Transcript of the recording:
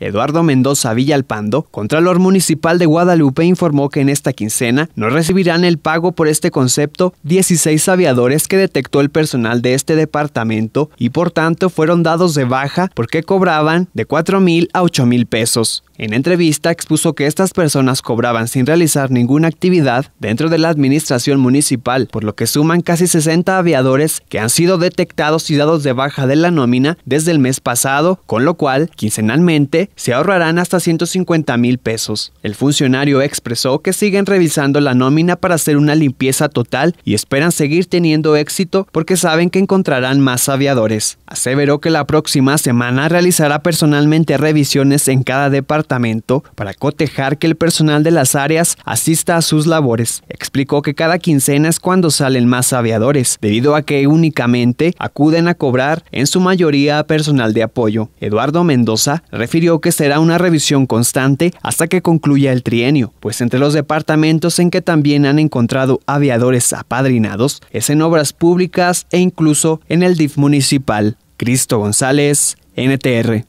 Eduardo Mendoza Villalpando, Contralor Municipal de Guadalupe, informó que en esta quincena no recibirán el pago por este concepto 16 aviadores que detectó el personal de este departamento y por tanto fueron dados de baja porque cobraban de 4 mil a 8 mil pesos. En entrevista expuso que estas personas cobraban sin realizar ninguna actividad dentro de la administración municipal, por lo que suman casi 60 aviadores que han sido detectados y dados de baja de la nómina desde el mes pasado, con lo cual, quincenalmente, se ahorrarán hasta 150 mil pesos. El funcionario expresó que siguen revisando la nómina para hacer una limpieza total y esperan seguir teniendo éxito porque saben que encontrarán más aviadores. Aseveró que la próxima semana realizará personalmente revisiones en cada departamento para cotejar que el personal de las áreas asista a sus labores. Explicó que cada quincena es cuando salen más aviadores, debido a que únicamente acuden a cobrar en su mayoría a personal de apoyo. Eduardo Mendoza refirió que será una revisión constante hasta que concluya el trienio, pues entre los departamentos en que también han encontrado aviadores apadrinados es en obras públicas e incluso en el DIF municipal. Cristo González, NTR.